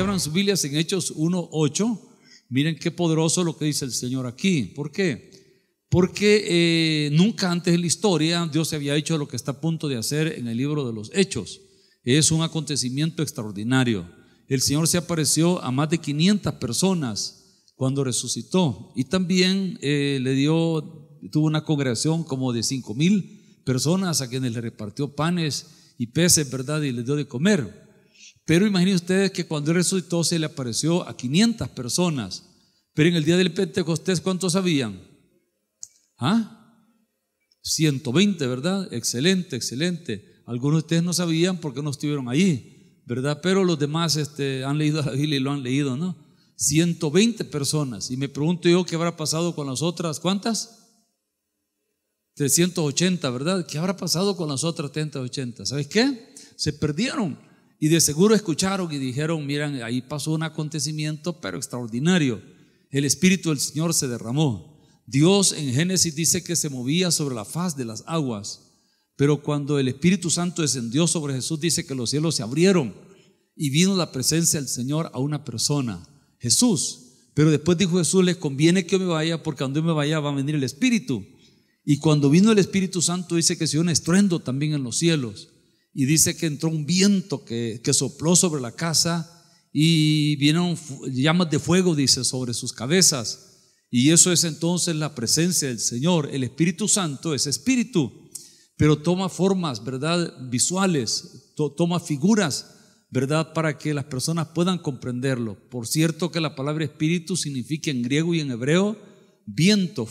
abran sus Biblias en Hechos 1.8, miren qué poderoso lo que dice el Señor aquí. ¿Por qué? Porque eh, nunca antes en la historia Dios se había hecho lo que está a punto de hacer en el libro de los Hechos. Es un acontecimiento extraordinario. El Señor se apareció a más de 500 personas cuando resucitó y también eh, le dio, tuvo una congregación como de 5 mil personas a quienes le repartió panes y peces, ¿verdad? Y les dio de comer. Pero imaginen ustedes que cuando él resucitó se le apareció a 500 personas. Pero en el día del Pentecostés, ¿cuántos sabían? ¿Ah? 120, ¿verdad? Excelente, excelente. Algunos de ustedes no sabían porque no estuvieron allí, ¿verdad? Pero los demás este, han leído la Biblia y lo han leído, ¿no? 120 personas. Y me pregunto yo qué habrá pasado con las otras, ¿cuántas? 380, ¿verdad? ¿Qué habrá pasado con las otras 380? ¿Sabes qué? Se perdieron y de seguro escucharon y dijeron, miren, ahí pasó un acontecimiento, pero extraordinario. El Espíritu del Señor se derramó. Dios en Génesis dice que se movía sobre la faz de las aguas. Pero cuando el Espíritu Santo descendió sobre Jesús, dice que los cielos se abrieron y vino la presencia del Señor a una persona, Jesús. Pero después dijo Jesús, les conviene que yo me vaya porque cuando yo me vaya va a venir el Espíritu. Y cuando vino el Espíritu Santo dice que se dio un estruendo también en los cielos y dice que entró un viento que, sopló sobre la casa y vieron llamas de fuego, dice, sobre sus cabezas. Y eso es entonces la presencia del Señor. El Espíritu Santo es espíritu, pero toma formas, ¿verdad? Visuales, toma figuras, ¿verdad? Para que las personas puedan comprenderlo. Por cierto que la palabra espíritu significa en griego y en hebreo viento,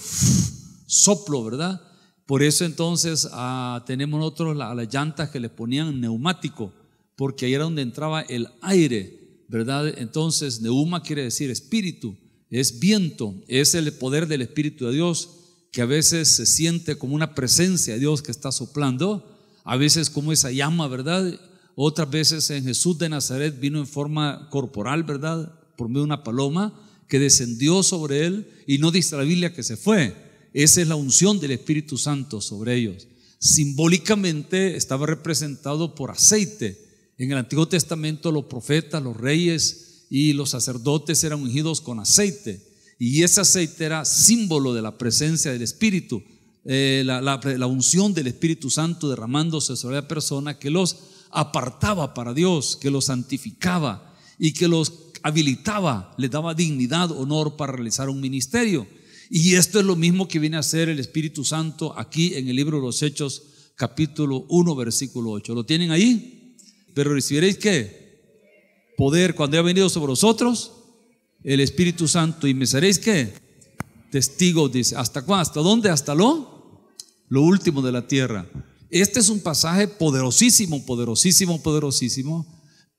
soplo, ¿verdad? Por eso entonces ah, tenemos nosotros las llantas que le ponían neumático, porque ahí era donde entraba el aire, ¿verdad? Entonces, neuma quiere decir espíritu, es viento, es el poder del Espíritu de Dios, que a veces se siente como una presencia de Dios que está soplando, a veces como esa llama, ¿verdad? Otras veces en Jesús de Nazaret vino en forma corporal, ¿verdad? Por medio de una paloma que descendió sobre él y no dice que se fue, esa es la unción del Espíritu Santo sobre ellos. Simbólicamente estaba representado por aceite. En el Antiguo Testamento los profetas, los reyes y los sacerdotes eran ungidos con aceite. Y ese aceite era símbolo de la presencia del Espíritu, eh, la, la unción del Espíritu Santo derramándose sobre la persona que los apartaba para Dios, que los santificaba y que los habilitaba, les daba dignidad, honor para realizar un ministerio. Y esto es lo mismo que viene a hacer el Espíritu Santo aquí en el libro de los Hechos, capítulo 1, versículo 8. ¿Lo tienen ahí? Pero recibiréis qué? Poder cuando haya venido sobre vosotros el Espíritu Santo y me seréis qué? Testigo, dice. ¿Hasta cuándo? ¿Hasta dónde? ¿Hasta lo? Lo último de la tierra. Este es un pasaje poderosísimo, poderosísimo, poderosísimo,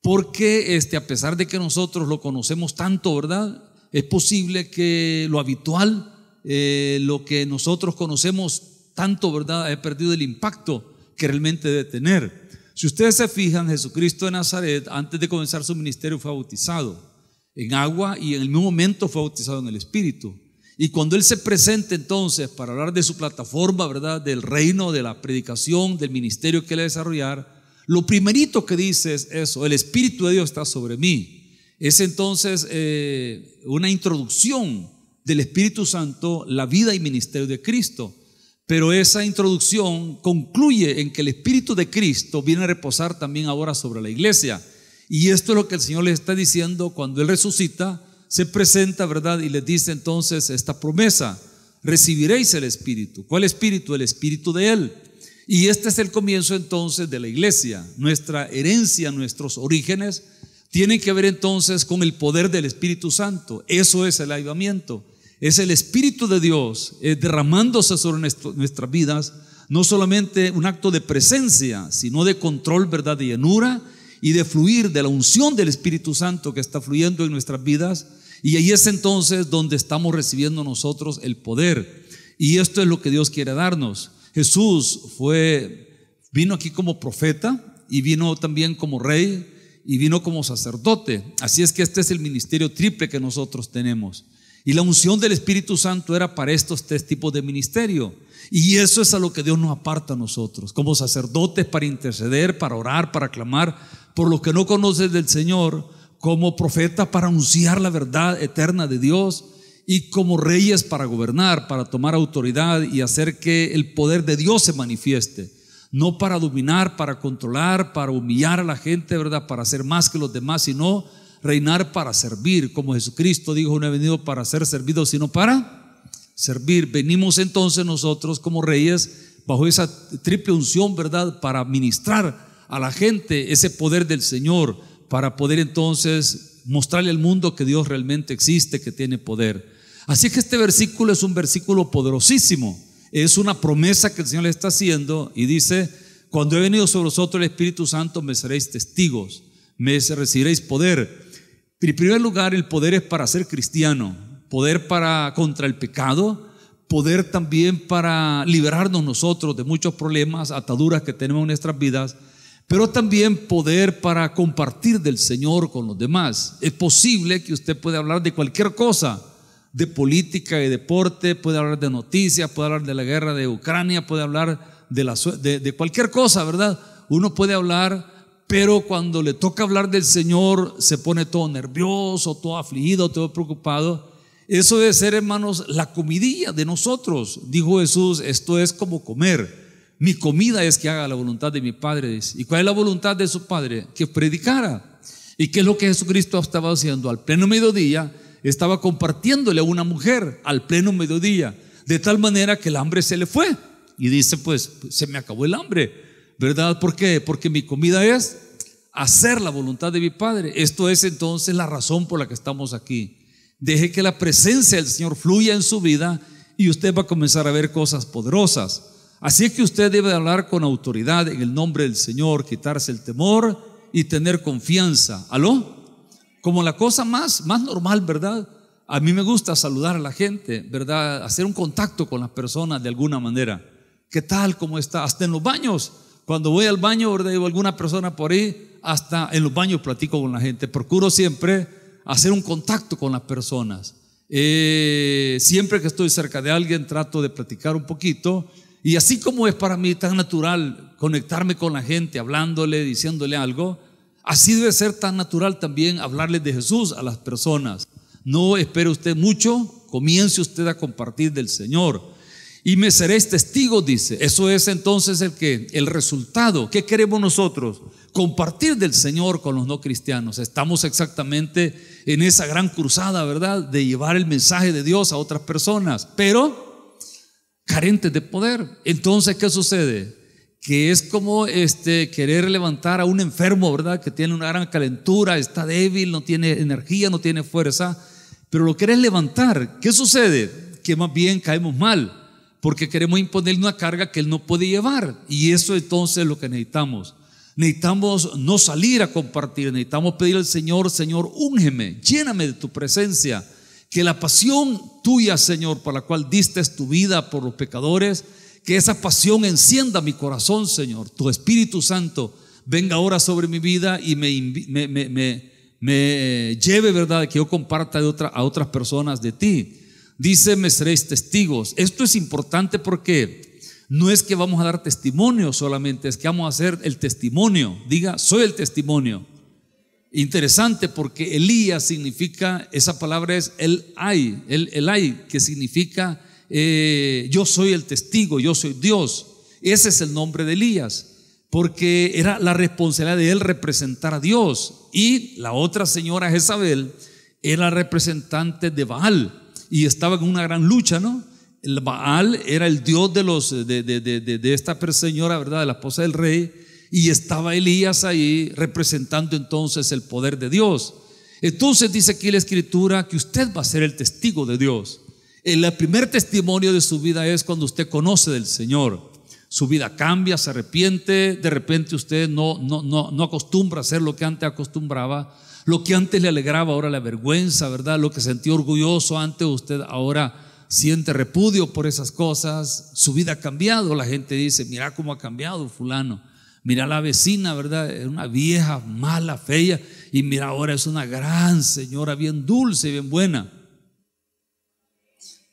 porque este, a pesar de que nosotros lo conocemos tanto, ¿verdad? Es posible que lo habitual eh, lo que nosotros conocemos tanto, ¿verdad? He perdido el impacto que realmente debe tener. Si ustedes se fijan, Jesucristo de Nazaret, antes de comenzar su ministerio, fue bautizado en agua y en el mismo momento fue bautizado en el Espíritu. Y cuando Él se presenta entonces para hablar de su plataforma, ¿verdad? Del reino, de la predicación, del ministerio que le va a desarrollar, lo primerito que dice es eso, el Espíritu de Dios está sobre mí. Es entonces eh, una introducción del Espíritu Santo, la vida y ministerio de Cristo. Pero esa introducción concluye en que el Espíritu de Cristo viene a reposar también ahora sobre la iglesia. Y esto es lo que el Señor les está diciendo cuando Él resucita, se presenta, ¿verdad? Y les dice entonces esta promesa, recibiréis el Espíritu. ¿Cuál Espíritu? El Espíritu de Él. Y este es el comienzo entonces de la iglesia. Nuestra herencia, nuestros orígenes, tienen que ver entonces con el poder del Espíritu Santo. Eso es el avivamiento. Es el Espíritu de Dios eh, derramándose sobre nuestras vidas, no solamente un acto de presencia, sino de control, verdad, de llanura y de fluir de la unción del Espíritu Santo que está fluyendo en nuestras vidas. Y ahí es entonces donde estamos recibiendo nosotros el poder. Y esto es lo que Dios quiere darnos. Jesús fue, vino aquí como profeta y vino también como rey y vino como sacerdote. Así es que este es el ministerio triple que nosotros tenemos. Y la unción del Espíritu Santo era para estos tres tipos de ministerio. Y eso es a lo que Dios nos aparta a nosotros, como sacerdotes para interceder, para orar, para clamar por los que no conoces del Señor, como profetas para anunciar la verdad eterna de Dios y como reyes para gobernar, para tomar autoridad y hacer que el poder de Dios se manifieste. No para dominar, para controlar, para humillar a la gente, ¿verdad? Para ser más que los demás, sino reinar para servir, como Jesucristo dijo, no he venido para ser servido, sino para servir. Venimos entonces nosotros como reyes bajo esa triple unción, ¿verdad? Para ministrar a la gente ese poder del Señor, para poder entonces mostrarle al mundo que Dios realmente existe, que tiene poder. Así que este versículo es un versículo poderosísimo. Es una promesa que el Señor le está haciendo y dice, cuando he venido sobre vosotros el Espíritu Santo me seréis testigos, me recibiréis poder en primer lugar, el poder es para ser cristiano, poder para contra el pecado, poder también para liberarnos nosotros de muchos problemas, ataduras que tenemos en nuestras vidas, pero también poder para compartir del Señor con los demás. Es posible que usted pueda hablar de cualquier cosa, de política y deporte, puede hablar de noticias, puede hablar de la guerra de Ucrania, puede hablar de, de cualquier cosa, ¿verdad? Uno puede hablar pero cuando le toca hablar del Señor se pone todo nervioso, todo afligido, todo preocupado. Eso debe ser, hermanos, la comidilla de nosotros. Dijo Jesús, esto es como comer. Mi comida es que haga la voluntad de mi Padre. ¿Y cuál es la voluntad de su Padre? Que predicara. ¿Y qué es lo que Jesucristo estaba haciendo? Al pleno mediodía estaba compartiéndole a una mujer, al pleno mediodía, de tal manera que el hambre se le fue. Y dice, pues, pues se me acabó el hambre. ¿verdad? ¿Por qué? Porque mi comida es hacer la voluntad de mi Padre. Esto es entonces la razón por la que estamos aquí. Deje que la presencia del Señor fluya en su vida y usted va a comenzar a ver cosas poderosas. Así que usted debe hablar con autoridad en el nombre del Señor, quitarse el temor y tener confianza. ¿Aló? Como la cosa más, más normal, ¿verdad? A mí me gusta saludar a la gente, ¿verdad? Hacer un contacto con las personas de alguna manera. ¿Qué tal? ¿Cómo está? Hasta en los baños. Cuando voy al baño, o de alguna persona por ahí, hasta en los baños platico con la gente. Procuro siempre hacer un contacto con las personas. Eh, siempre que estoy cerca de alguien, trato de platicar un poquito. Y así como es para mí tan natural conectarme con la gente, hablándole, diciéndole algo, así debe ser tan natural también hablarle de Jesús a las personas. No espere usted mucho, comience usted a compartir del Señor y me seréis testigo, dice. Eso es entonces el que el resultado. ¿Qué queremos nosotros? Compartir del Señor con los no cristianos. Estamos exactamente en esa gran cruzada, ¿verdad? De llevar el mensaje de Dios a otras personas, pero carentes de poder. Entonces, ¿qué sucede? Que es como este querer levantar a un enfermo, ¿verdad? Que tiene una gran calentura, está débil, no tiene energía, no tiene fuerza, pero lo querés levantar. ¿Qué sucede? Que más bien caemos mal porque queremos imponerle una carga que él no puede llevar. Y eso entonces es lo que necesitamos. Necesitamos no salir a compartir, necesitamos pedir al Señor, Señor, úngeme, lléname de tu presencia, que la pasión tuya, Señor, por la cual diste tu vida por los pecadores, que esa pasión encienda mi corazón, Señor, tu Espíritu Santo venga ahora sobre mi vida y me, lleve, ¿verdad?, que yo comparta a otras personas de ti. Dice, me seréis testigos. Esto es importante porque no es que vamos a dar testimonio solamente, es que vamos a hacer el testimonio. Diga, soy el testimonio. Interesante porque Elías significa, esa palabra es el hay el, ay, que significa eh, yo soy el testigo, yo soy Dios. Ese es el nombre de Elías, porque era la responsabilidad de él representar a Dios. Y la otra señora Jezabel era representante de Baal y estaba en una gran lucha, ¿no? El Baal era el dios de, los, de, esta señora, ¿verdad? De la esposa del rey. Y estaba Elías ahí representando entonces el poder de Dios. Entonces dice aquí la escritura que usted va a ser el testigo de Dios. El primer testimonio de su vida es cuando usted conoce del Señor. Su vida cambia, se arrepiente, de repente usted no, no, no, no acostumbra a hacer lo que antes acostumbraba, lo que antes le alegraba, ahora la vergüenza, ¿verdad? Lo que sentía orgulloso antes, usted ahora siente repudio por esas cosas. Su vida ha cambiado. La gente dice, mira cómo ha cambiado fulano. Mira la vecina, ¿verdad? Era una vieja, mala, fea. Y mira ahora es una gran señora, bien dulce, bien buena.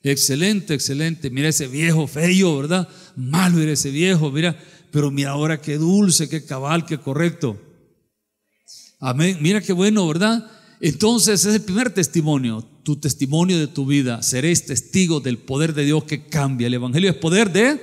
Excelente, excelente. Mira ese viejo feo, ¿verdad? Malo era ese viejo, mira. Pero mira ahora qué dulce, qué cabal, qué correcto. Amén. Mira qué bueno, ¿verdad? Entonces es el primer testimonio, tu testimonio de tu vida. Seréis testigo del poder de Dios que cambia. El Evangelio es poder de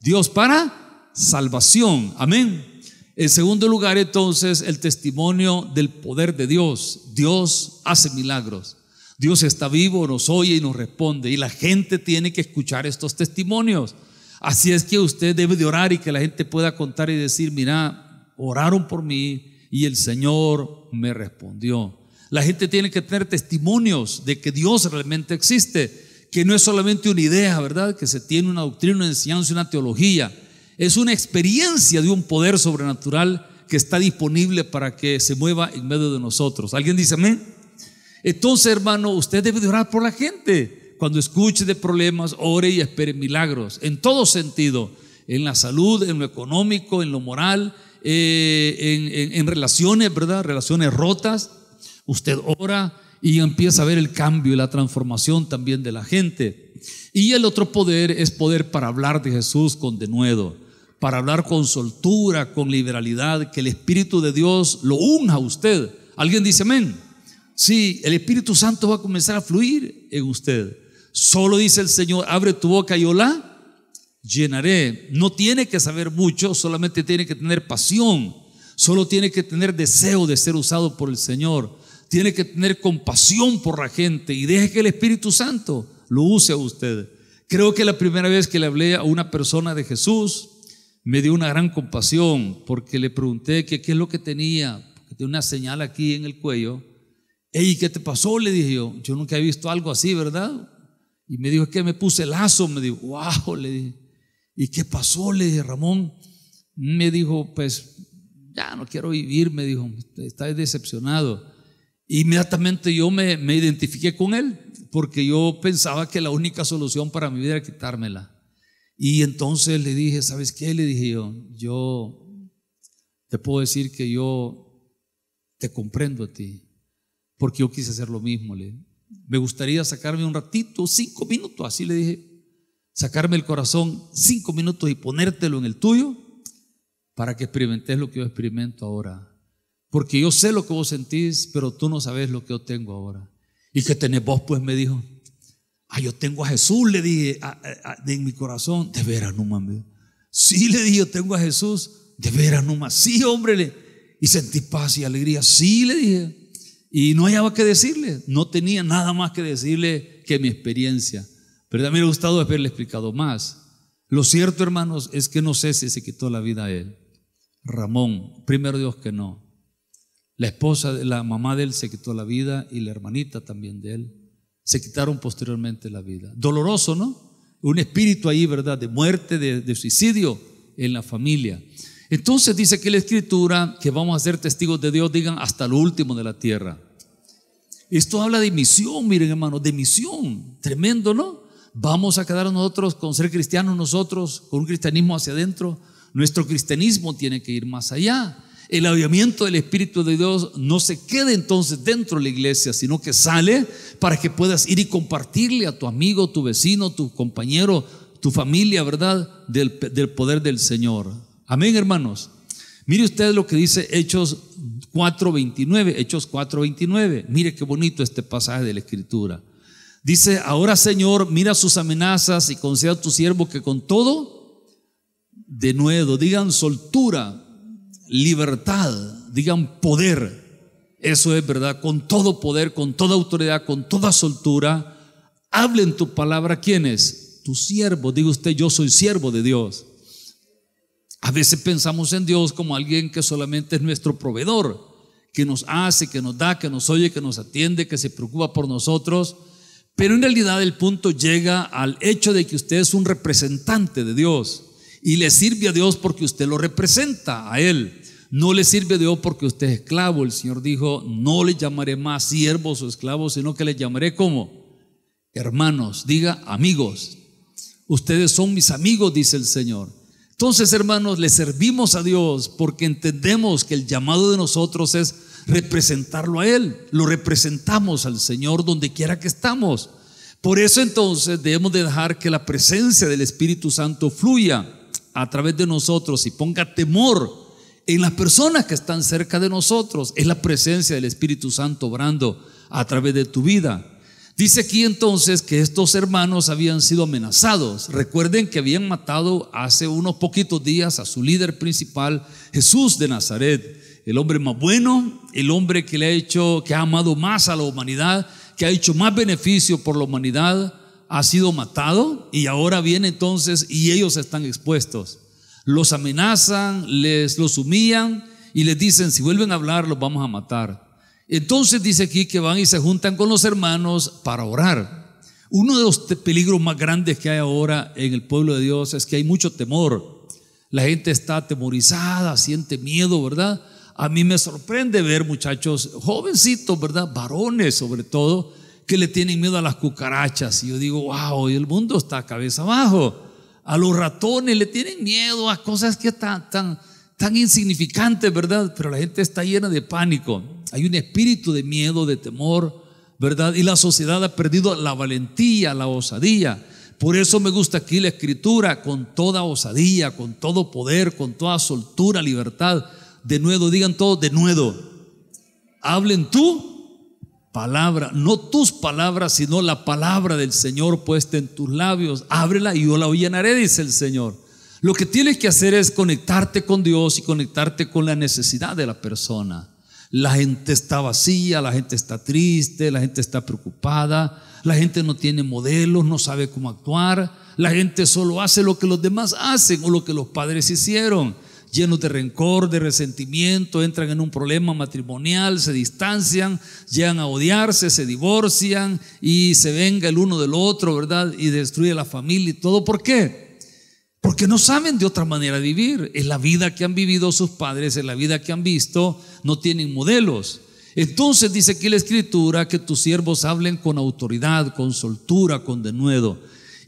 Dios para salvación. Amén. En segundo lugar, entonces, el testimonio del poder de Dios. Dios hace milagros. Dios está vivo, nos oye y nos responde. Y la gente tiene que escuchar estos testimonios. Así es que usted debe de orar y que la gente pueda contar y decir, mira, oraron por mí, y el Señor me respondió. La gente tiene que tener testimonios de que Dios realmente existe, que no es solamente una idea, ¿verdad? Que se tiene una doctrina, una enseñanza, una teología. Es una experiencia de un poder sobrenatural que está disponible para que se mueva en medio de nosotros. ¿Alguien dice amén? Entonces, hermano, usted debe de orar por la gente. Cuando escuche de problemas, ore y espere milagros. En todo sentido, en la salud, en lo económico, en lo moral, eh, en, relaciones, ¿verdad? Relaciones rotas. Usted ora y empieza a ver el cambio y la transformación también de la gente. Y el otro poder es poder para hablar de Jesús con denuedo, para hablar con soltura, con liberalidad, que el Espíritu de Dios lo unja a usted. ¿Alguien dice amén? Sí, el Espíritu Santo va a comenzar a fluir en usted. Solo dice el Señor, abre tu boca y hola llenaré. No tiene que saber mucho, solamente tiene que tener pasión, solo tiene que tener deseo de ser usado por el Señor, tiene que tener compasión por la gente y deje que el Espíritu Santo lo use a usted. Creo que la primera vez que le hablé a una persona de Jesús, me dio una gran compasión porque le pregunté que qué es lo que tenía, porque tenía una señal aquí en el cuello. Ey, ¿qué te pasó? Le dije yo, yo nunca he visto algo así, ¿verdad? Y me dijo, es que me puse lazo, me dijo, wow, le dije. ¿Y qué pasó? Le dije, Ramón, me dijo, pues ya no quiero vivir, me dijo, está decepcionado. Inmediatamente yo me, me identifiqué con él, porque yo pensaba que la única solución para mi vida era quitármela. Y entonces le dije, ¿sabes qué? Le dije yo, yo te puedo decir que yo te comprendo a ti, porque yo quise hacer lo mismo. Le, me gustaría sacarme un ratito, cinco minutos, así le dije, sacarme el corazón cinco minutos y ponértelo en el tuyo para que experimentes lo que yo experimento ahora. Porque yo sé lo que vos sentís, pero tú no sabes lo que yo tengo ahora. ¿Y que tenés vos? Pues me dijo, ah, yo tengo a Jesús, le dije en mi corazón, de veras, no Sí, le dije, yo tengo a Jesús, de veras, no Sí, hombre, le, y sentí paz y alegría, sí, le dije. Y no hallaba que decirle, no tenía nada más que decirle que mi experiencia. Pero también me ha gustado haberle explicado más. Lo cierto, hermanos, es que no sé si se quitó la vida a él. Ramón, primero Dios que no. La esposa, la mamá de él se quitó la vida y la hermanita también de él. Se quitaron posteriormente la vida. Doloroso, ¿no? Un espíritu ahí, ¿verdad? De muerte, de, de suicidio en la familia. Entonces dice que la escritura, que vamos a ser testigos de Dios, digan hasta lo último de la tierra. Esto habla de misión, miren hermanos, de misión. Tremendo, ¿no? vamos a quedar nosotros con ser cristianos nosotros, con un cristianismo hacia adentro. Nuestro cristianismo tiene que ir más allá. El avivamiento del Espíritu de Dios no se quede entonces dentro de la iglesia, sino que sale para que puedas ir y compartirle a tu amigo, tu vecino, tu compañero, tu familia, ¿verdad? Del, poder del Señor. Amén, hermanos. Mire usted lo que dice Hechos 4.29, Hechos 4.29. Mire qué bonito este pasaje de la Escritura. Dice, ahora Señor, mira sus amenazas y conceda a tu siervo que con todo, de nuevo, digan soltura, libertad, digan poder. Eso es verdad, con todo poder, con toda autoridad, con toda soltura. Hablen tu palabra, ¿quién es? Tu siervo, diga usted, yo soy siervo de Dios. A veces pensamos en Dios como alguien que solamente es nuestro proveedor, que nos hace, que nos da, que nos oye, que nos atiende, que se preocupa por nosotros. Pero en realidad el punto llega al hecho de que usted es un representante de Dios y le sirve a Dios porque usted lo representa a Él. No le sirve a Dios porque usted es esclavo. El Señor dijo, no le llamaré más siervos o esclavos, sino que le llamaré como hermanos, diga amigos. Ustedes son mis amigos, dice el Señor. Entonces, hermanos, le servimos a Dios porque entendemos que el llamado de nosotros es representarlo a Él. Lo representamos al Señor donde quiera que estamos. Por eso entonces debemos dejar que la presencia del Espíritu Santo fluya a través de nosotros y ponga temor en las personas que están cerca de nosotros. Es la presencia del Espíritu Santo obrando a través de tu vida. Dice aquí entonces que estos hermanos habían sido amenazados. Recuerden que habían matado hace unos poquitos días a su líder principal, Jesús de Nazaret el hombre más bueno, el hombre que le ha hecho, que ha amado más a la humanidad, que ha hecho más beneficio por la humanidad, ha sido matado y ahora viene entonces y ellos están expuestos. Los amenazan, les los humillan y les dicen, si vuelven a hablar, los vamos a matar. Entonces dice aquí que van y se juntan con los hermanos para orar. Uno de los peligros más grandes que hay ahora en el pueblo de Dios es que hay mucho temor. La gente está atemorizada, siente miedo, ¿verdad? a mí me sorprende ver muchachos jovencitos, ¿verdad? Varones sobre todo, que le tienen miedo a las cucarachas. Y yo digo, wow, el mundo está cabeza abajo. A los ratones le tienen miedo a cosas que están tan, tan insignificantes, ¿verdad? Pero la gente está llena de pánico. Hay un espíritu de miedo, de temor, ¿verdad? Y la sociedad ha perdido la valentía, la osadía. Por eso me gusta aquí la escritura, con toda osadía, con todo poder, con toda soltura, libertad de nuevo, digan todo nuevo Hablen tu palabra, no tus palabras, sino la palabra del Señor puesta en tus labios. Ábrela y yo la llenaré, dice el Señor. Lo que tienes que hacer es conectarte con Dios y conectarte con la necesidad de la persona. La gente está vacía, la gente está triste, la gente está preocupada, la gente no tiene modelos, no sabe cómo actuar, la gente solo hace lo que los demás hacen o lo que los padres hicieron llenos de rencor, de resentimiento, entran en un problema matrimonial, se distancian, llegan a odiarse, se divorcian y se venga el uno del otro, ¿verdad? Y destruye la familia y todo. ¿Por qué? Porque no saben de otra manera vivir. Es la vida que han vivido sus padres, es la vida que han visto, no tienen modelos. Entonces dice aquí la escritura que tus siervos hablen con autoridad, con soltura, con denuedo.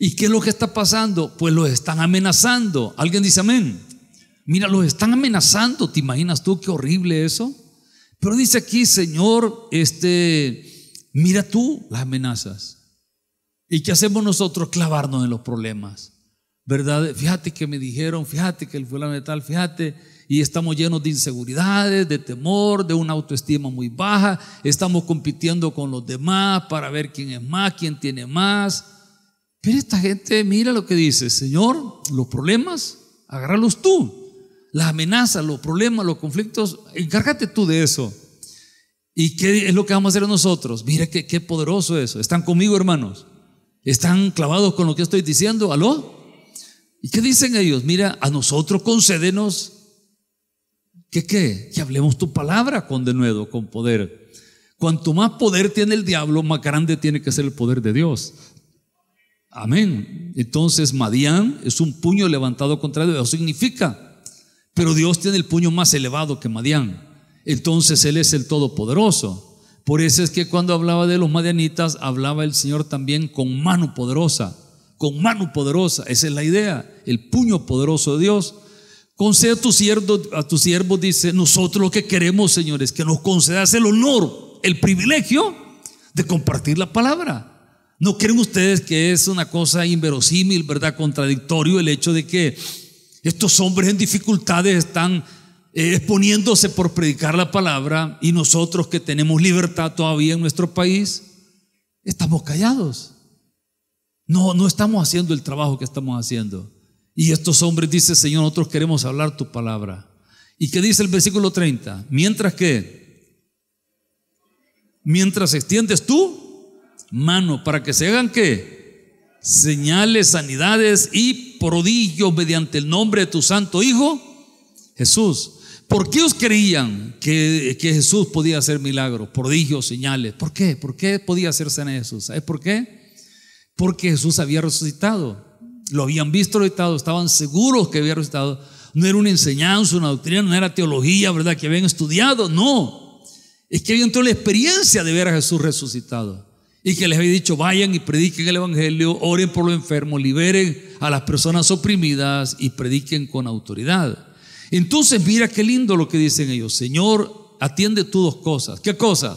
¿Y qué es lo que está pasando? Pues los están amenazando. ¿Alguien dice amén? Mira, los están amenazando, ¿te imaginas tú qué horrible eso? Pero dice aquí, Señor, este, mira tú las amenazas. ¿Y qué hacemos nosotros? Clavarnos en los problemas. ¿Verdad? Fíjate que me dijeron, fíjate que el fue de tal, fíjate, y estamos llenos de inseguridades, de temor, de una autoestima muy baja, estamos compitiendo con los demás para ver quién es más, quién tiene más. Pero esta gente, mira lo que dice, Señor, los problemas, agárralos tú. La amenazas, los problemas, los conflictos, encárgate tú de eso. ¿Y qué es lo que vamos a hacer nosotros? Mira qué, qué poderoso eso. ¿Están conmigo, hermanos? ¿Están clavados con lo que estoy diciendo? ¿Aló? ¿Y qué dicen ellos? Mira, a nosotros concédenos que qué, que hablemos tu palabra con denuedo, con poder. Cuanto más poder tiene el diablo, más grande tiene que ser el poder de Dios. Amén. Entonces, Madián es un puño levantado contra Dios. significa pero Dios tiene el puño más elevado que Madián. Entonces Él es el Todopoderoso. Por eso es que cuando hablaba de los madianitas, hablaba el Señor también con mano poderosa, con mano poderosa. Esa es la idea, el puño poderoso de Dios. Concede a tu siervos, a dice, nosotros lo que queremos, señores, que nos concedas el honor, el privilegio de compartir la palabra. ¿No creen ustedes que es una cosa inverosímil, verdad, contradictorio el hecho de que estos hombres en dificultades están eh, exponiéndose por predicar la palabra y nosotros que tenemos libertad todavía en nuestro país, estamos callados. No, no estamos haciendo el trabajo que estamos haciendo. Y estos hombres dicen, Señor, nosotros queremos hablar tu palabra. ¿Y qué dice el versículo 30? Mientras que, mientras extiendes tú mano para que se hagan qué? señales, sanidades y prodigios mediante el nombre de tu santo Hijo, Jesús. ¿Por qué ellos creían que, que Jesús podía hacer milagros, prodigios, señales? ¿Por qué? ¿Por qué podía hacerse en Jesús? ¿Sabes por qué? Porque Jesús había resucitado. Lo habían visto resucitado, estaban seguros que había resucitado. No era una enseñanza, una doctrina, no era teología, ¿verdad? Que habían estudiado, no. Es que habían tenido la experiencia de ver a Jesús resucitado y que les había dicho, vayan y prediquen el Evangelio, oren por los enfermos, liberen a las personas oprimidas y prediquen con autoridad. Entonces mira qué lindo lo que dicen ellos, Señor, atiende tú dos cosas. ¿Qué cosa?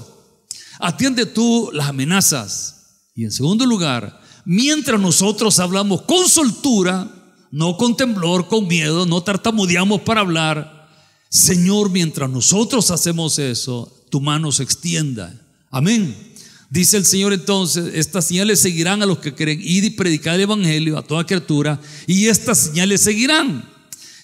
Atiende tú las amenazas. Y en segundo lugar, mientras nosotros hablamos con soltura, no con temblor, con miedo, no tartamudeamos para hablar, Señor, mientras nosotros hacemos eso, tu mano se extienda. Amén. Dice el Señor entonces, estas señales seguirán a los que creen, ir y predicar el Evangelio a toda criatura, y estas señales seguirán.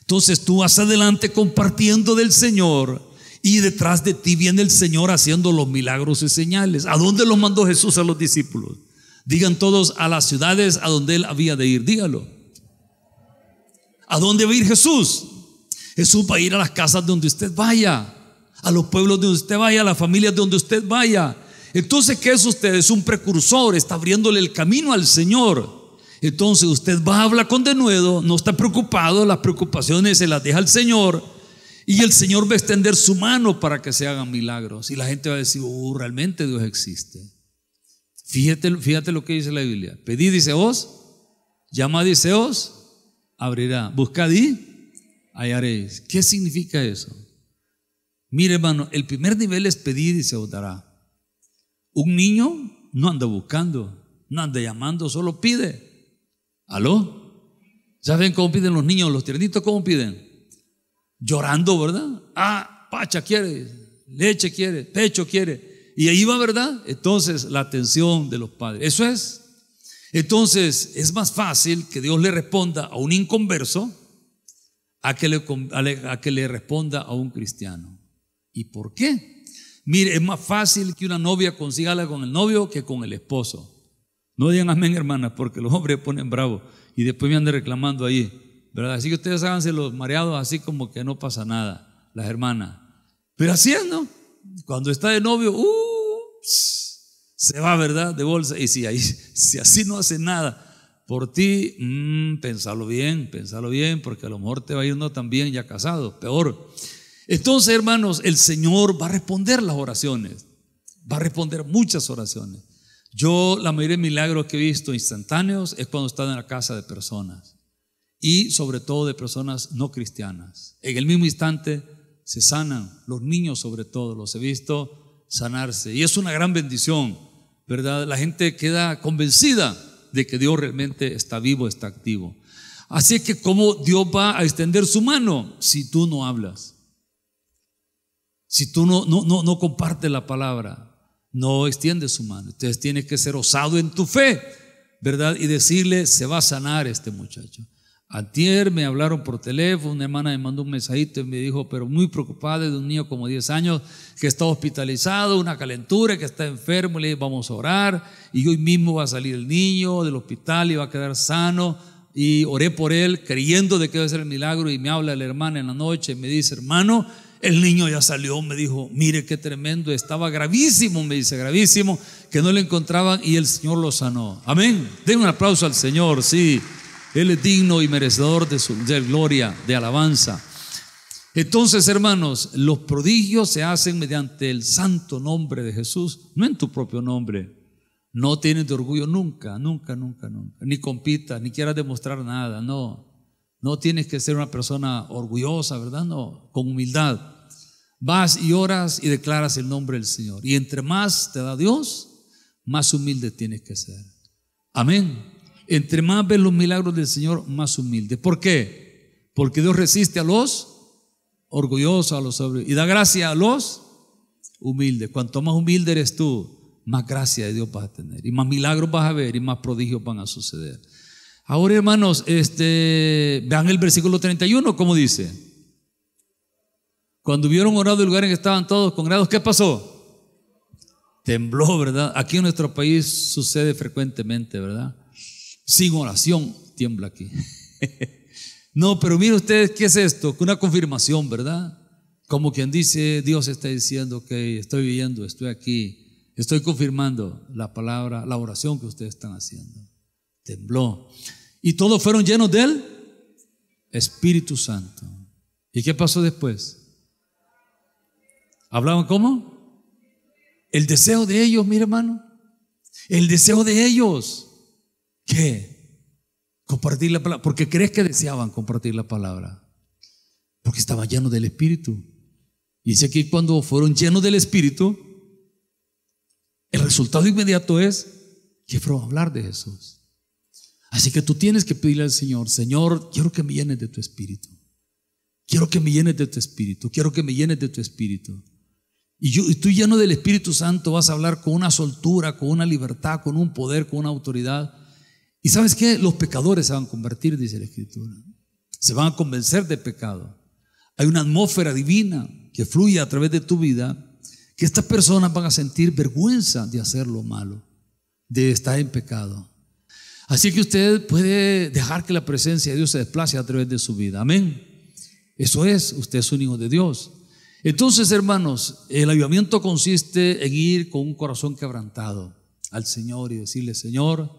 Entonces tú vas adelante compartiendo del Señor y detrás de ti viene el Señor haciendo los milagros y señales. ¿A dónde los mandó Jesús a los discípulos? Digan todos a las ciudades a donde él había de ir, dígalo. ¿A dónde va a ir Jesús? Jesús va a ir a las casas donde usted vaya, a los pueblos donde usted vaya, a las familias donde usted vaya. Entonces, ¿qué es usted? Es un precursor, está abriéndole el camino al Señor. Entonces usted va a hablar con denuedo, no está preocupado, las preocupaciones se las deja al Señor y el Señor va a extender su mano para que se hagan milagros. Y la gente va a decir, oh, realmente Dios existe. Fíjate, fíjate lo que dice la Biblia. pedí dice vos, llama dice vos, abrirá. Buscad y hallaréis. ¿Qué significa eso? Mire hermano, el primer nivel es pedir y se os dará. Un niño no anda buscando, no anda llamando, solo pide. ¿Aló? ¿Saben cómo piden los niños, los tiernitos? ¿Cómo piden? Llorando, ¿verdad? Ah, pacha quiere, leche quiere, pecho quiere. Y ahí va, ¿verdad? Entonces, la atención de los padres. Eso es. Entonces, es más fácil que Dios le responda a un inconverso a que le, a que le responda a un cristiano. ¿Y por qué? Mire, es más fácil que una novia consiga algo con el novio que con el esposo. No digan amén, hermanas, porque los hombres ponen bravo y después me andan reclamando ahí. ¿verdad? Así que ustedes háganse los mareados así como que no pasa nada, las hermanas. Pero así es, ¿no? Cuando está de novio, se va, ¿verdad? De bolsa. Y si, si así no hace nada por ti, mm, pensalo bien, pensalo bien, porque a lo mejor te va a ir no también ya casado, peor. Entonces, hermanos, el Señor va a responder las oraciones, va a responder muchas oraciones. Yo, la mayoría de milagros que he visto instantáneos es cuando están en la casa de personas y sobre todo de personas no cristianas. En el mismo instante se sanan, los niños sobre todo, los he visto sanarse. Y es una gran bendición, ¿verdad? La gente queda convencida de que Dios realmente está vivo, está activo. Así que cómo Dios va a extender su mano si tú no hablas. Si tú no, no, no, no compartes la palabra, no extiendes su mano. Entonces tienes que ser osado en tu fe, ¿verdad? Y decirle, se va a sanar este muchacho. Antier me hablaron por teléfono, una hermana me mandó un mensajito y me dijo, pero muy preocupada de un niño como 10 años que está hospitalizado, una calentura, que está enfermo, le dije, vamos a orar y hoy mismo va a salir el niño del hospital y va a quedar sano y oré por él creyendo de que va a ser el milagro y me habla la hermana en la noche y me dice, hermano, el niño ya salió, me dijo, mire qué tremendo, estaba gravísimo, me dice, gravísimo, que no le encontraban y el Señor lo sanó. Amén. Den un aplauso al Señor, sí. Él es digno y merecedor de, su, gloria, de alabanza. Entonces, hermanos, los prodigios se hacen mediante el santo nombre de Jesús, no en tu propio nombre. No tienes de orgullo nunca, nunca, nunca, nunca. Ni compitas, ni quieras demostrar nada, no. No tienes que ser una persona orgullosa, ¿verdad? No, con humildad. Vas y oras y declaras el nombre del Señor. Y entre más te da Dios, más humilde tienes que ser. Amén. Entre más ves los milagros del Señor, más humilde. ¿Por qué? Porque Dios resiste a los orgullosos, a los sobrios, y da gracia a los humildes. Cuanto más humilde eres tú, más gracia de Dios vas a tener, y más milagros vas a ver, y más prodigios van a suceder. Ahora, hermanos, este, vean el versículo 31, ¿cómo dice? Cuando hubieron orado el lugar en que estaban todos congregados, ¿qué pasó? Tembló, ¿verdad? Aquí en nuestro país sucede frecuentemente, ¿verdad? Sin oración tiembla aquí. no, pero miren ustedes, ¿qué es esto? Una confirmación, ¿verdad? Como quien dice, Dios está diciendo que estoy viviendo, estoy aquí, estoy confirmando la palabra, la oración que ustedes están haciendo tembló. Y todos fueron llenos del Espíritu Santo. ¿Y qué pasó después? ¿Hablaban como El deseo de ellos, mi hermano. El deseo de ellos. que Compartir la palabra. Porque crees que deseaban compartir la palabra. Porque estaban llenos del Espíritu. Y dice que cuando fueron llenos del Espíritu, el resultado inmediato es que fueron a hablar de Jesús. Así que tú tienes que pedirle al Señor, Señor, quiero que me llenes de tu espíritu. Quiero que me llenes de tu espíritu. Quiero que me llenes de tu espíritu. Y, yo, tú lleno del Espíritu Santo vas a hablar con una soltura, con una libertad, con un poder, con una autoridad. Y sabes qué? Los pecadores se van a convertir, dice la Escritura. Se van a convencer de pecado. Hay una atmósfera divina que fluye a través de tu vida que estas personas van a sentir vergüenza de hacer lo malo, de estar en pecado. Así que usted puede dejar que la presencia de Dios se desplace a través de su vida. Amén. Eso es, usted es un hijo de Dios. Entonces, hermanos, el avivamiento consiste en ir con un corazón quebrantado al Señor y decirle, Señor,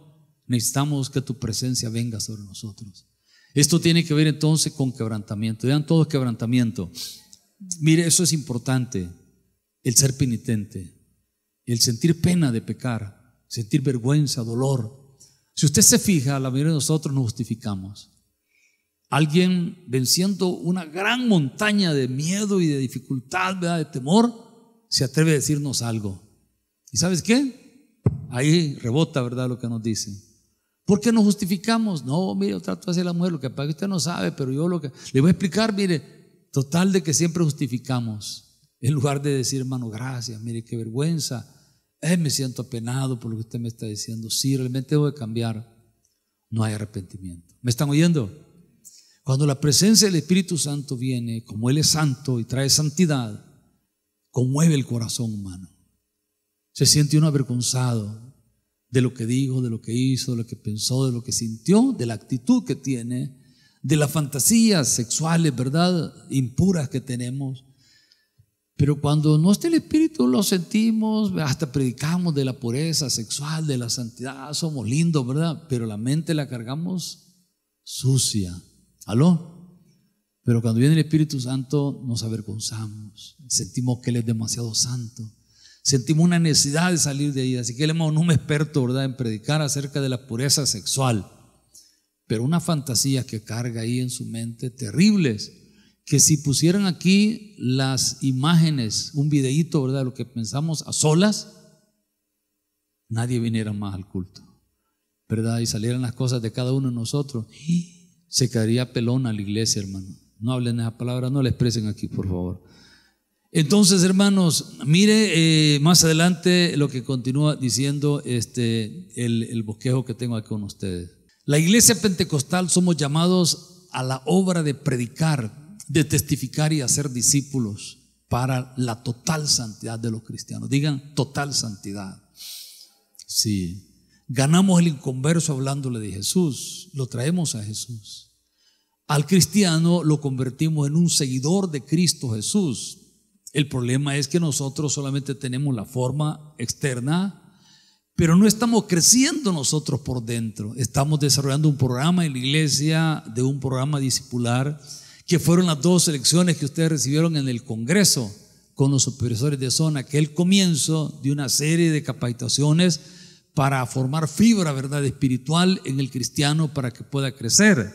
necesitamos que tu presencia venga sobre nosotros. Esto tiene que ver entonces con quebrantamiento. Vean todo quebrantamiento. Mire, eso es importante. El ser penitente, el sentir pena de pecar, sentir vergüenza, dolor, si usted se fija, la mayoría de nosotros nos justificamos. Alguien venciendo una gran montaña de miedo y de dificultad, ¿verdad? de temor, se atreve a decirnos algo. ¿Y sabes qué? Ahí rebota, ¿verdad? Lo que nos dicen. ¿Por qué nos justificamos? No, mire, yo trato de hacer la mujer, lo que que usted no sabe, pero yo lo que... Le voy a explicar, mire, total de que siempre justificamos. En lugar de decir, hermano, gracias, mire, qué vergüenza eh, me siento apenado por lo que usted me está diciendo, sí, realmente debo cambiar, no hay arrepentimiento. ¿Me están oyendo? Cuando la presencia del Espíritu Santo viene, como Él es santo y trae santidad, conmueve el corazón humano. Se siente uno avergonzado de lo que dijo, de lo que hizo, de lo que pensó, de lo que sintió, de la actitud que tiene, de las fantasías sexuales, ¿verdad? Impuras que tenemos. Pero cuando no está el Espíritu, lo sentimos, hasta predicamos de la pureza sexual, de la santidad, somos lindos, ¿verdad? Pero la mente la cargamos sucia. ¿Aló? Pero cuando viene el Espíritu Santo, nos avergonzamos, sentimos que Él es demasiado santo, sentimos una necesidad de salir de ahí. Así que Él es un experto, ¿verdad?, en predicar acerca de la pureza sexual. Pero una fantasía que carga ahí en su mente terribles que si pusieran aquí las imágenes, un videíto, ¿verdad? Lo que pensamos a solas, nadie viniera más al culto, ¿verdad? Y salieran las cosas de cada uno de nosotros. se quedaría pelona la iglesia, hermano. No hablen esa palabra, no la expresen aquí, por favor. Entonces, hermanos, mire eh, más adelante lo que continúa diciendo este, el, el bosquejo que tengo aquí con ustedes. La iglesia pentecostal somos llamados a la obra de predicar, de testificar y hacer discípulos para la total santidad de los cristianos. Digan total santidad. Sí. Ganamos el inconverso hablándole de Jesús, lo traemos a Jesús. Al cristiano lo convertimos en un seguidor de Cristo Jesús. El problema es que nosotros solamente tenemos la forma externa, pero no estamos creciendo nosotros por dentro. Estamos desarrollando un programa en la iglesia de un programa discipular que fueron las dos elecciones que ustedes recibieron en el Congreso con los supervisores de zona, que el comienzo de una serie de capacitaciones para formar fibra, ¿verdad?, espiritual en el cristiano para que pueda crecer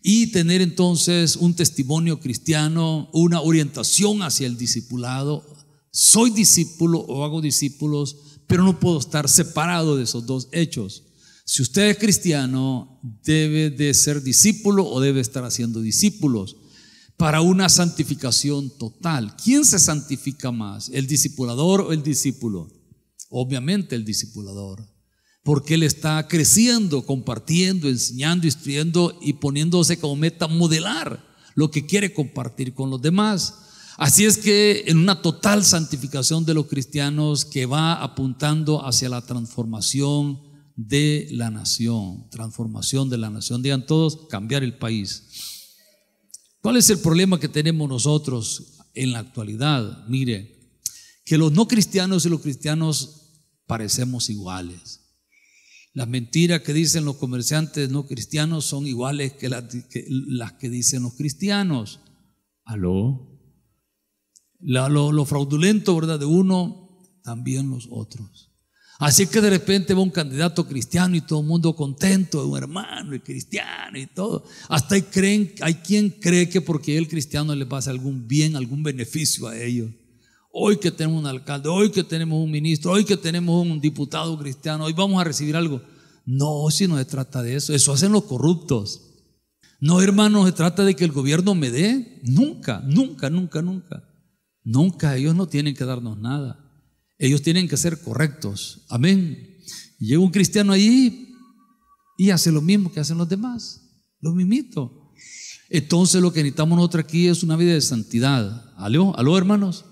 y tener entonces un testimonio cristiano, una orientación hacia el discipulado. Soy discípulo o hago discípulos, pero no puedo estar separado de esos dos hechos. Si usted es cristiano, debe de ser discípulo o debe estar haciendo discípulos para una santificación total. ¿Quién se santifica más? ¿El discipulador o el discípulo? Obviamente el discipulador, porque él está creciendo, compartiendo, enseñando, instruyendo y poniéndose como meta modelar lo que quiere compartir con los demás. Así es que en una total santificación de los cristianos que va apuntando hacia la transformación de la nación, transformación de la nación, digan todos, cambiar el país. ¿Cuál es el problema que tenemos nosotros en la actualidad? Mire, que los no cristianos y los cristianos parecemos iguales. Las mentiras que dicen los comerciantes no cristianos son iguales que las que, dicen los cristianos. ¿Aló? lo, lo fraudulento, ¿verdad? De uno, también los otros. Así que de repente va un candidato cristiano y todo el mundo contento, un hermano y cristiano y todo. Hasta hay, creen, hay quien cree que porque el cristiano le pasa algún bien, algún beneficio a ellos. Hoy que tenemos un alcalde, hoy que tenemos un ministro, hoy que tenemos un diputado cristiano, hoy vamos a recibir algo. No, si no se trata de eso, eso hacen los corruptos. No, hermano, se trata de que el gobierno me dé. Nunca, nunca, nunca, nunca. Nunca ellos no tienen que darnos nada. Ellos tienen que ser correctos. Amén. Llega un cristiano allí y hace lo mismo que hacen los demás. Lo mimito. Entonces lo que necesitamos nosotros aquí es una vida de santidad. ¿Aló? ¿Aló, hermanos?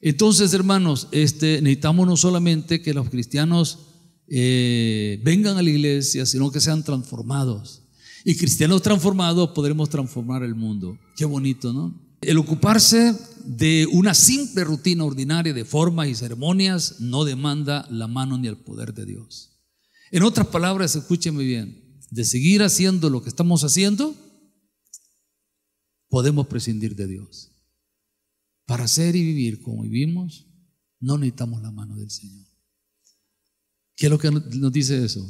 Entonces, hermanos, este, necesitamos no solamente que los cristianos eh, vengan a la iglesia, sino que sean transformados. Y cristianos transformados podremos transformar el mundo. Qué bonito, ¿no? El ocuparse de una simple rutina ordinaria de formas y ceremonias no demanda la mano ni el poder de Dios. En otras palabras, escúcheme bien, de seguir haciendo lo que estamos haciendo, podemos prescindir de Dios. Para ser y vivir como vivimos, no necesitamos la mano del Señor. ¿Qué es lo que nos dice eso?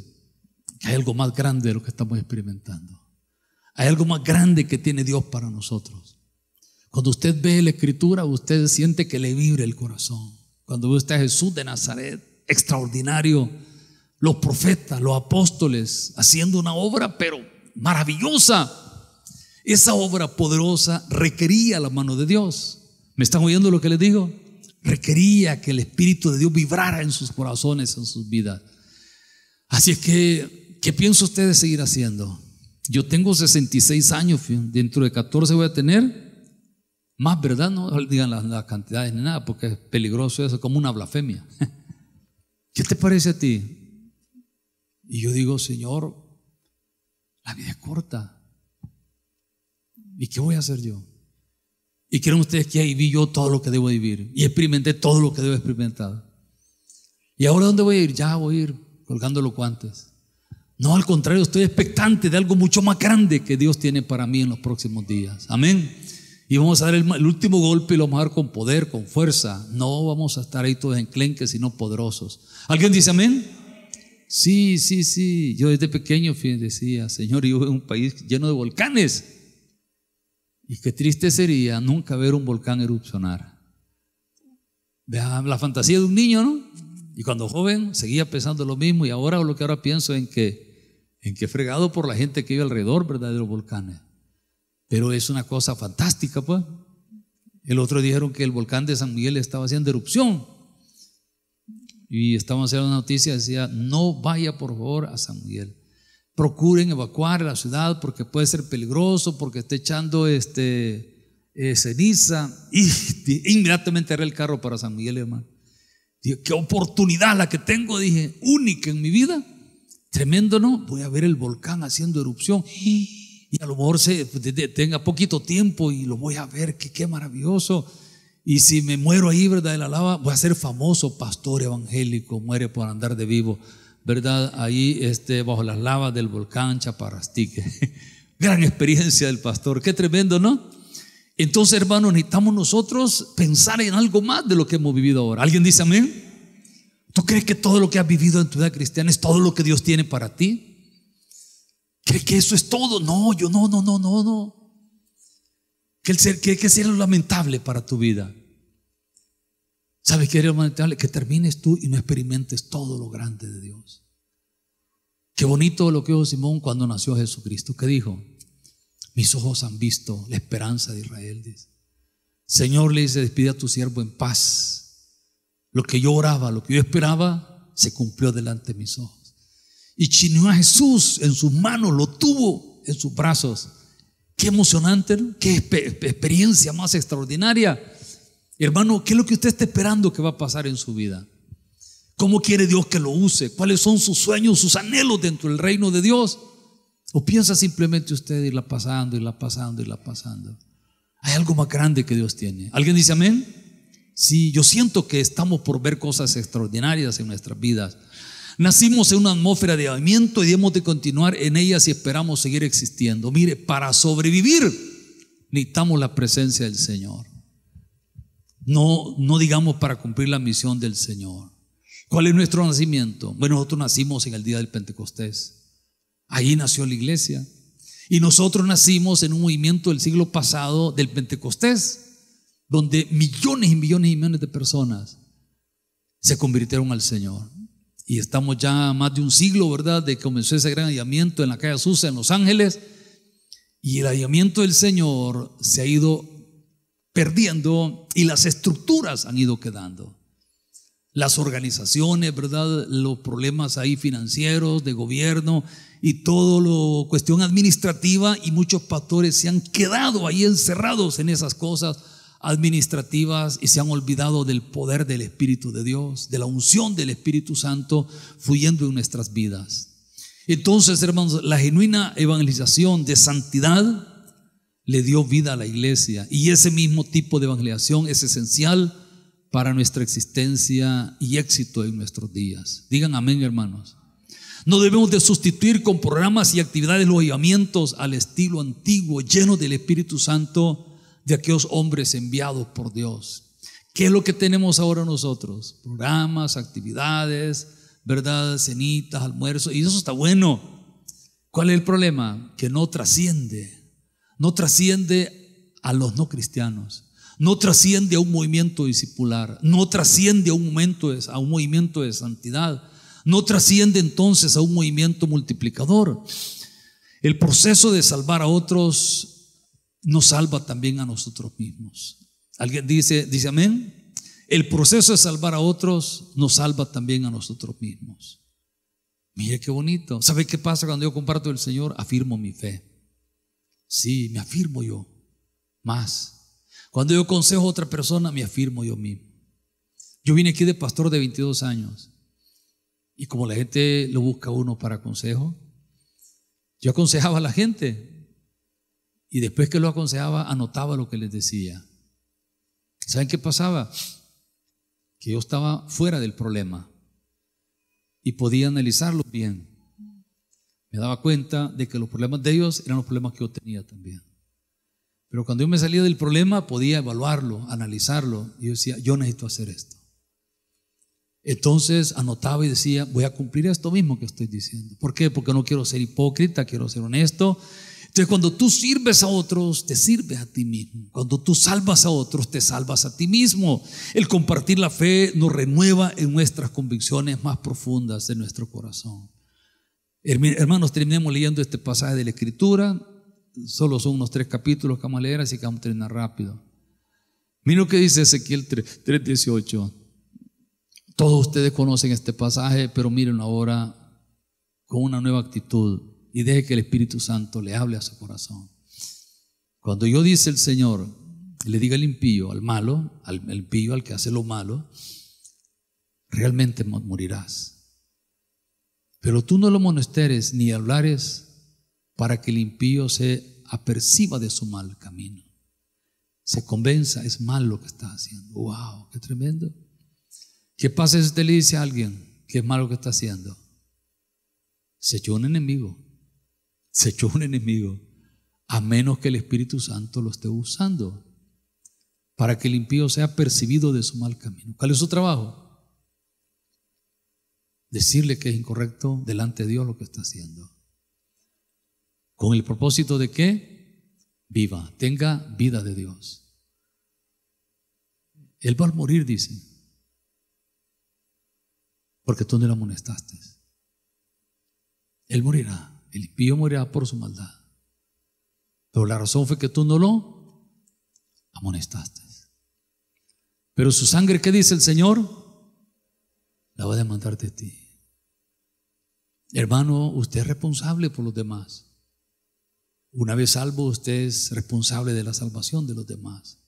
Que hay algo más grande de lo que estamos experimentando. Hay algo más grande que tiene Dios para nosotros. Cuando usted ve la escritura, usted siente que le vibra el corazón. Cuando ve usted a Jesús de Nazaret, extraordinario, los profetas, los apóstoles, haciendo una obra, pero maravillosa. Esa obra poderosa requería la mano de Dios. ¿Me están oyendo lo que les digo? Requería que el Espíritu de Dios vibrara en sus corazones, en sus vidas. Así es que, ¿qué piensa usted seguir haciendo? Yo tengo 66 años, dentro de 14 voy a tener más verdad no digan las, cantidades ni nada, porque es peligroso eso, como una blasfemia. ¿Qué te parece a ti? Y yo digo, Señor, la vida es corta. ¿Y qué voy a hacer yo? Y creen ustedes que ahí vi yo todo lo que debo vivir y experimenté todo lo que debo experimentar. ¿Y ahora dónde voy a ir? Ya voy a ir colgando los guantes. No, al contrario, estoy expectante de algo mucho más grande que Dios tiene para mí en los próximos días. Amén y vamos a dar el, último golpe y lo vamos a dar con poder, con fuerza. No vamos a estar ahí todos enclenques, sino poderosos. ¿Alguien dice amén? Sí, sí, sí. Yo desde pequeño decía, Señor, yo en un país lleno de volcanes. Y qué triste sería nunca ver un volcán erupcionar. Vean la fantasía de un niño, ¿no? Y cuando joven seguía pensando lo mismo y ahora lo que ahora pienso es que, en que fregado por la gente que vive alrededor, ¿verdad? De los volcanes. Pero es una cosa fantástica, pues. El otro dijeron que el volcán de San Miguel estaba haciendo erupción. Y estaban haciendo una noticia, decía, no vaya por favor a San Miguel. Procuren evacuar la ciudad porque puede ser peligroso, porque está echando este, eh, ceniza. Y inmediatamente era el carro para San Miguel, hermano. Dije, qué oportunidad la que tengo, dije, única en mi vida. Tremendo, ¿no? Voy a ver el volcán haciendo erupción y a lo mejor se, pues, tenga poquito tiempo y lo voy a ver, que qué maravilloso. Y si me muero ahí, ¿verdad? de la lava, voy a ser famoso pastor evangélico, muere por andar de vivo, ¿verdad? Ahí este, bajo las lavas del volcán Chaparastique. Gran experiencia del pastor, qué tremendo, ¿no? Entonces, hermanos, necesitamos nosotros pensar en algo más de lo que hemos vivido ahora. ¿Alguien dice amén? ¿Tú crees que todo lo que has vivido en tu vida cristiana es todo lo que Dios tiene para ti? Cree que eso es todo. No, yo no, no, no, no, no. ser, que, que ser lo lamentable para tu vida? ¿Sabes qué es lamentable? Que termines tú y no experimentes todo lo grande de Dios. Qué bonito lo que dijo Simón cuando nació Jesucristo. ¿Qué dijo? Mis ojos han visto la esperanza de Israel. Señor, le dice, despide a tu siervo en paz. Lo que yo oraba, lo que yo esperaba, se cumplió delante de mis ojos y Chinó a Jesús en sus manos, lo tuvo en sus brazos. Qué emocionante, qué experiencia más extraordinaria. Hermano, ¿qué es lo que usted está esperando que va a pasar en su vida? ¿Cómo quiere Dios que lo use? ¿Cuáles son sus sueños, sus anhelos dentro del reino de Dios? ¿O piensa simplemente usted irla pasando, irla pasando, irla pasando? Hay algo más grande que Dios tiene. ¿Alguien dice amén? Sí, yo siento que estamos por ver cosas extraordinarias en nuestras vidas. Nacimos en una atmósfera de avivamiento y debemos de continuar en ella si esperamos seguir existiendo. Mire, para sobrevivir necesitamos la presencia del Señor. No, no digamos para cumplir la misión del Señor. ¿Cuál es nuestro nacimiento? Bueno, nosotros nacimos en el día del Pentecostés. Allí nació la iglesia. Y nosotros nacimos en un movimiento del siglo pasado del Pentecostés, donde millones y millones y millones de personas se convirtieron al Señor y estamos ya más de un siglo, ¿verdad?, de que comenzó ese gran hallamiento en la calle Azusa en Los Ángeles, y el hallamiento del Señor se ha ido perdiendo y las estructuras han ido quedando. Las organizaciones, ¿verdad? Los problemas ahí financieros, de gobierno y todo lo cuestión administrativa y muchos pastores se han quedado ahí encerrados en esas cosas administrativas y se han olvidado del poder del Espíritu de Dios, de la unción del Espíritu Santo fluyendo en nuestras vidas. Entonces, hermanos, la genuina evangelización de santidad le dio vida a la iglesia y ese mismo tipo de evangelización es esencial para nuestra existencia y éxito en nuestros días. Digan amén, hermanos. No debemos de sustituir con programas y actividades los llamamientos al estilo antiguo, lleno del Espíritu Santo, de aquellos hombres enviados por Dios. ¿Qué es lo que tenemos ahora nosotros? Programas, actividades, ¿verdad? Cenitas, almuerzos, y eso está bueno. ¿Cuál es el problema? Que no trasciende, no trasciende a los no cristianos, no trasciende a un movimiento discipular, no trasciende a un, momento, a un movimiento de santidad, no trasciende entonces a un movimiento multiplicador. El proceso de salvar a otros nos salva también a nosotros mismos. ¿Alguien dice, dice amén? El proceso de salvar a otros nos salva también a nosotros mismos. Mire qué bonito. ¿Sabe qué pasa cuando yo comparto el Señor? Afirmo mi fe. Sí, me afirmo yo más. Cuando yo aconsejo a otra persona, me afirmo yo mismo. Yo vine aquí de pastor de 22 años. Y como la gente lo busca uno para consejo, yo aconsejaba a la gente. Y después que lo aconsejaba, anotaba lo que les decía. ¿Saben qué pasaba? Que yo estaba fuera del problema y podía analizarlo bien. Me daba cuenta de que los problemas de ellos eran los problemas que yo tenía también. Pero cuando yo me salía del problema podía evaluarlo, analizarlo. Y yo decía, yo necesito hacer esto. Entonces anotaba y decía, voy a cumplir esto mismo que estoy diciendo. ¿Por qué? Porque no quiero ser hipócrita, quiero ser honesto entonces cuando tú sirves a otros, te sirves a ti mismo. Cuando tú salvas a otros, te salvas a ti mismo. El compartir la fe nos renueva en nuestras convicciones más profundas de nuestro corazón. Hermanos, terminemos leyendo este pasaje de la Escritura. Solo son unos tres capítulos que vamos a leer, así que vamos a terminar rápido. Miren lo que dice Ezequiel 3.18. Todos ustedes conocen este pasaje, pero miren ahora con una nueva actitud y deje que el Espíritu Santo le hable a su corazón. Cuando yo dice el Señor, le diga al impío, al malo, al, impío, al que hace lo malo, realmente morirás. Pero tú no lo monesteres ni hablares para que el impío se aperciba de su mal camino. Se convenza, es malo lo que está haciendo. ¡Wow! ¡Qué tremendo! ¿Qué pasa si usted le dice a alguien que es malo lo que está haciendo? Se echó un enemigo se echó un enemigo, a menos que el Espíritu Santo lo esté usando para que el impío sea percibido de su mal camino. ¿Cuál es su trabajo? Decirle que es incorrecto delante de Dios lo que está haciendo. ¿Con el propósito de que viva, tenga vida de Dios? Él va a morir, dice, porque tú no le amonestaste. Él morirá. El impío morirá por su maldad. Pero la razón fue que tú no lo amonestaste. Pero su sangre, ¿qué dice el Señor? La va a demandar de ti. Hermano, usted es responsable por los demás. Una vez salvo, usted es responsable de la salvación de los demás.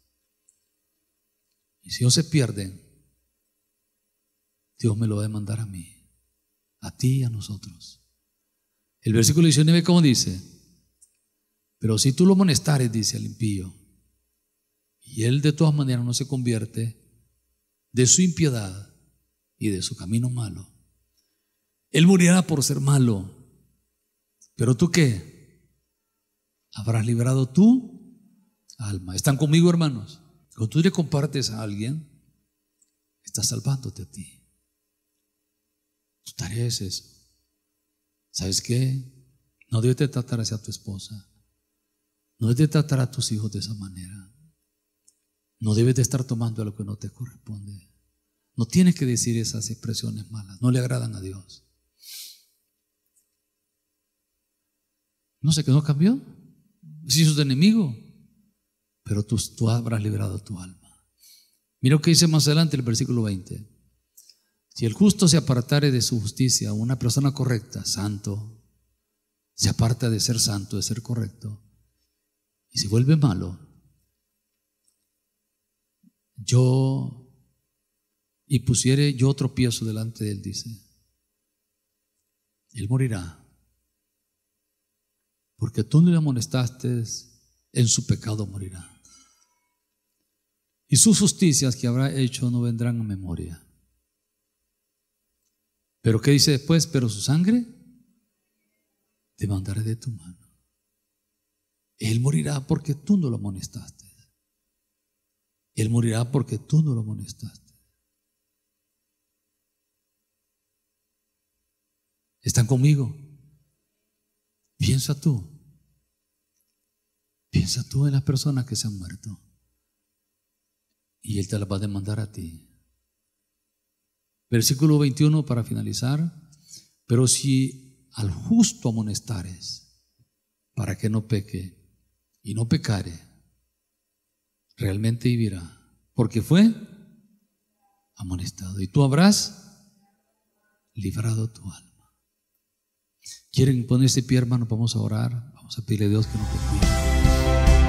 Y si ellos se pierden, Dios me lo va a demandar a mí, a ti y a nosotros. El versículo 19, como dice? Pero si tú lo amonestares, dice al impío, y él de todas maneras no se convierte de su impiedad y de su camino malo, él morirá por ser malo. Pero tú qué? Habrás librado tu alma. ¿Están conmigo, hermanos? Cuando tú le compartes a alguien, Está salvándote a ti. Tu tarea es ¿Sabes qué? No debes de tratar hacia tu esposa. No debes de tratar a tus hijos de esa manera. No debes de estar tomando lo que no te corresponde. No tienes que decir esas expresiones malas. No le agradan a Dios. No sé qué no cambió. Si es tu enemigo. Pero tú, tú habrás liberado tu alma. Mira lo que dice más adelante el versículo 20. Si el justo se apartare de su justicia, una persona correcta, santo, se aparta de ser santo, de ser correcto, y se vuelve malo, yo y pusiere yo otro piezo delante de él, dice, él morirá, porque tú no le amonestaste, en su pecado morirá. Y sus justicias que habrá hecho no vendrán a memoria. Pero ¿qué dice después? Pero su sangre te mandaré de tu mano. Él morirá porque tú no lo amonestaste. Él morirá porque tú no lo amonestaste. ¿Están conmigo? Piensa tú. Piensa tú en las personas que se han muerto. Y Él te la va a demandar a ti. Versículo 21 para finalizar. Pero si al justo amonestares para que no peque y no pecare, realmente vivirá. Porque fue amonestado. Y tú habrás librado tu alma. ¿Quieren ponerse pie, hermano? Vamos a orar. Vamos a pedirle a Dios que nos bendiga.